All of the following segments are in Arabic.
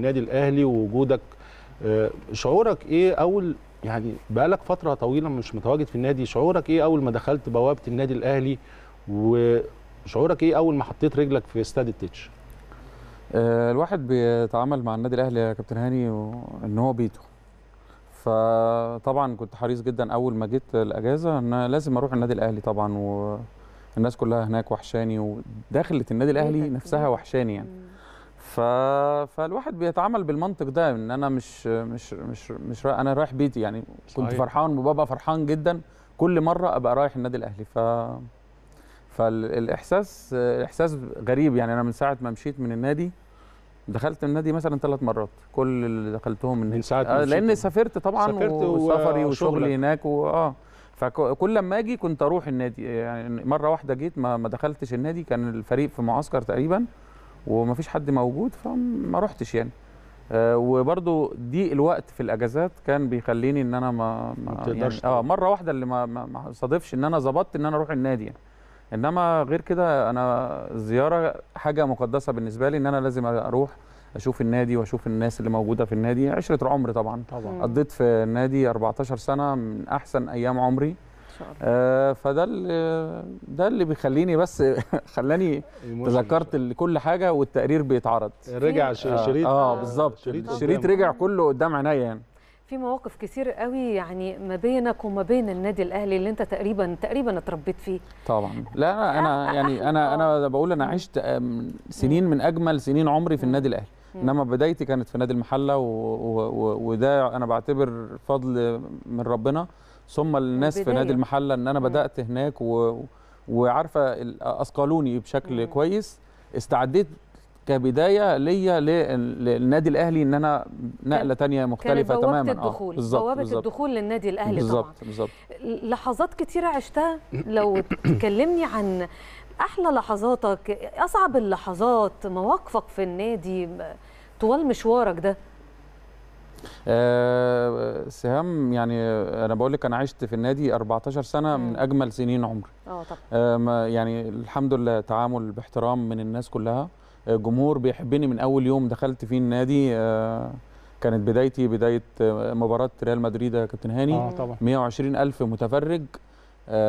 النادي الاهلي ووجودك آه، شعورك ايه اول يعني بقالك فتره طويله مش متواجد في النادي شعورك ايه اول ما دخلت بوابه النادي الاهلي وشعورك ايه اول ما حطيت رجلك في استاد التتش آه، الواحد بيتعامل مع النادي الاهلي يا كابتن هاني ان هو بيته فطبعا كنت حريص جدا اول ما جيت الاجازه ان لازم اروح النادي الاهلي طبعا والناس كلها هناك وحشاني ودخلت النادي الاهلي نفسها وحشاني يعني ف... فالواحد بيتعامل بالمنطق ده ان انا مش مش مش مش را... انا رايح بيتي يعني صحيح. كنت فرحان وبابا فرحان جدا كل مره ابقى رايح النادي الاهلي ف فالاحساس احساس غريب يعني انا من ساعه ما مشيت من النادي دخلت النادي مثلا ثلاث مرات كل اللي دخلتهم النادي من ساعه آه، لان سافرت طبعا سافرت وسفري آه، وشغلي هناك واه فكل لما اجي كنت اروح النادي يعني مره واحده جيت ما دخلتش النادي كان الفريق في معسكر تقريبا ومفيش حد موجود فما رحتش يعني آه، وبرضو ضيق الوقت في الاجازات كان بيخليني ان انا ما, ما تقدرش يعني اه مره واحده اللي ما ما صادفش ان انا ظبطت ان انا اروح النادي يعني انما غير كده انا الزياره حاجه مقدسه بالنسبه لي ان انا لازم اروح اشوف النادي واشوف الناس اللي موجوده في النادي عشره عمر طبعا طبعا قضيت في النادي 14 سنه من احسن ايام عمري الله آه فده اللي ده اللي بيخليني بس خلاني تذكرت كل حاجه والتقرير بيتعرض رجع شريط اه, آه بالظبط الشريط رجع كله قدام عينيا يعني في مواقف كتير قوي يعني ما بينك وما بين النادي الاهلي اللي انت تقريبا تقريبا اتربيت فيه طبعا لا انا انا يعني انا انا بقول انا عشت سنين من اجمل سنين عمري في النادي الاهلي انما بدايتي كانت في نادي المحله وده انا بعتبر فضل من ربنا ثم الناس البداية. في نادي المحله ان انا بدات هناك و... وعارفه اثقلوني بشكل كويس استعديت كبدايه ليا للنادي الاهلي ان انا نقله تانية مختلفه كانت تماما آه، الدخول. اه بالظبط بوابه بالزبط. الدخول للنادي الاهلي بالزبط. طبعا بالظبط لحظات كثيره عشتها لو تكلمني عن احلى لحظاتك اصعب اللحظات مواقفك في النادي طوال مشوارك ده آه سهام يعني انا بقول لك انا عشت في النادي 14 سنه مم. من اجمل سنين عمري اه طبعا آه، يعني الحمد لله تعامل باحترام من الناس كلها آه، جمهور بيحبني من اول يوم دخلت فيه النادي آه كانت بدايتي بدايه آه، مباراه ريال مدريد يا كابتن هاني اه طبعا 120 الف متفرج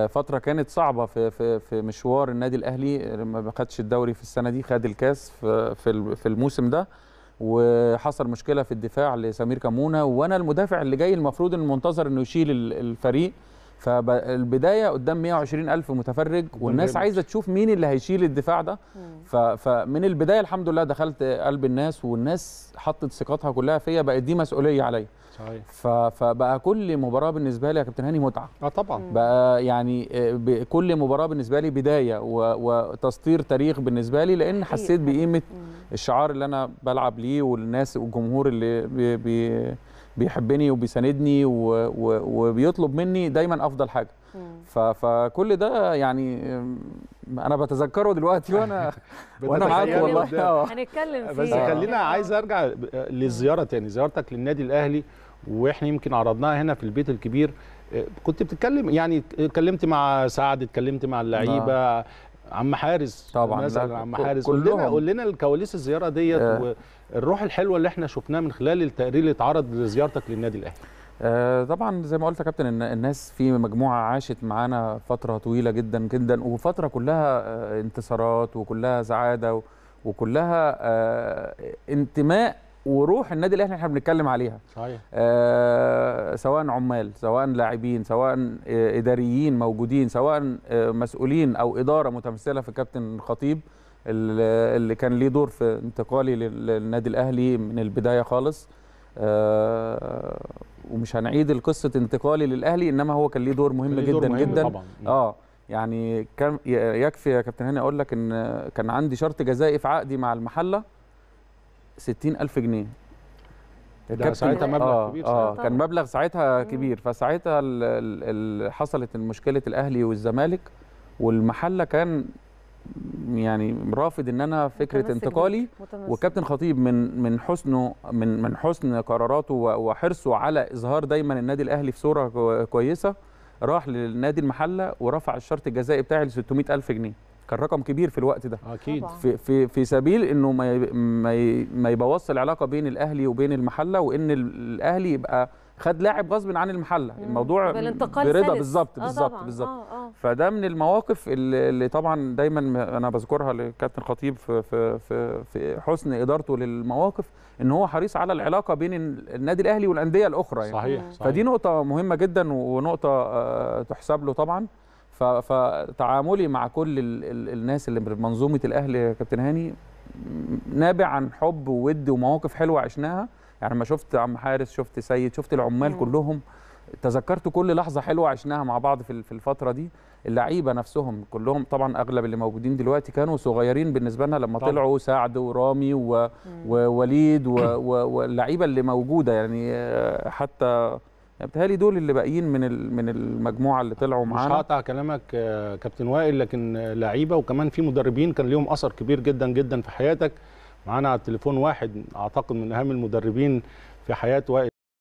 فتره كانت صعبه في في في مشوار النادي الاهلي ما خدش الدوري في السنه دي خد الكاس في في الموسم ده وحصل مشكله في الدفاع لسمير كمونه وانا المدافع اللي جاي المفروض المنتظر انه يشيل الفريق فالبدايه قدام 120 الف متفرج والناس عايزه تشوف مين اللي هيشيل الدفاع ده فمن البدايه الحمد لله دخلت قلب الناس والناس حطت ثقتها كلها فيا بقت دي مسؤوليه عليا صحيح فبقى كل مباراه بالنسبه لي يا كابتن هاني متعه اه طبعا بقى يعني آه، كل مباراه بالنسبه لي بدايه وتسطير تاريخ بالنسبه لي لان حسيت بقيمه الشعار اللي انا بلعب ليه والناس والجمهور اللي بي بي بيحبني وبيساندني وبيطلب مني دايما افضل حاجه فكل ده يعني انا بتذكره دلوقتي وانا وانا معاك والله آه. هنتكلم فيه بس خلينا آه. عايز ارجع للزياره تاني زيارتك للنادي الاهلي واحنا يمكن عرضناها هنا في البيت الكبير آه، كنت بتتكلم يعني اتكلمت مع سعد اتكلمت مع اللعيبه نعم. عم حارس طبعا عم حارس قول لنا قول لنا الكواليس الزياره ديت آه والروح الحلوه اللي احنا شفناها من خلال التقرير اللي اتعرض لزيارتك للنادي الاهلي آه، طبعا زي ما قلت يا كابتن ان الناس في مجموعه عاشت معانا فتره طويله جدا جدا وفتره كلها آه، انتصارات وكلها سعاده وكلها آه، انتماء وروح النادي الاهلي احنا بنتكلم عليها صحيح آه سواء عمال سواء لاعبين سواء آه، اداريين موجودين سواء آه، مسؤولين او اداره متمثله في كابتن خطيب اللي كان ليه دور في انتقالي للنادي الاهلي من البدايه خالص آه ومش هنعيد القصه انتقالي للاهلي انما هو كان ليه دور مهم ليه جدا دور مهم جدا طبعا. اه يعني كان يكفي يا كابتن هاني اقول لك ان كان عندي شرط جزائي في عقدي مع المحله 60000 جنيه ده ساعتها مبلغ آه كبير آه، ساعتها. آه كان مبلغ ساعتها كبير فساعتها الـ الـ حصلت مشكله الاهلي والزمالك والمحله كان يعني رافض ان انا فكره انتقالي والكابتن خطيب من من حسنه من من حسن قراراته وحرصه على اظهار دايما النادي الاهلي في صوره كويسه راح للنادي المحله ورفع الشرط الجزائي بتاعي ل 600000 جنيه كان رقم كبير في الوقت ده اكيد في في, في سبيل انه ما ما ما يبوظش العلاقه بين الاهلي وبين المحله وان الاهلي يبقى خد لاعب غصب عن المحله الموضوع برضا بالظبط آه، بالظبط بالظبط آه، آه. فده من المواقف اللي طبعا دايما انا بذكرها لكابتن خطيب في في في, في حسن ادارته للمواقف ان هو حريص على العلاقه بين النادي الاهلي والانديه الاخرى يعني صحيح, صحيح فدي نقطه مهمه جدا ونقطه تحسب له طبعا فتعاملي مع كل الناس اللي منظومه الاهلي يا كابتن هاني نابع عن حب وود ومواقف حلوه عشناها يعني لما شفت عم حارس شفت سيد شفت العمال كلهم تذكرت كل لحظه حلوه عشناها مع بعض في الفتره دي اللعيبه نفسهم كلهم طبعا اغلب اللي موجودين دلوقتي كانوا صغيرين بالنسبه لنا لما طبعا. طلعوا سعد ورامي ووليد واللعيبه اللي موجوده يعني حتى بتهالي دول اللي باقيين من من المجموعه اللي طلعوا معانا مش هقطع كلامك آه، كابتن وائل لكن آه، لعيبه وكمان في مدربين كان ليهم اثر كبير جدا جدا في حياتك معانا على التليفون واحد اعتقد من اهم المدربين في حياه وائل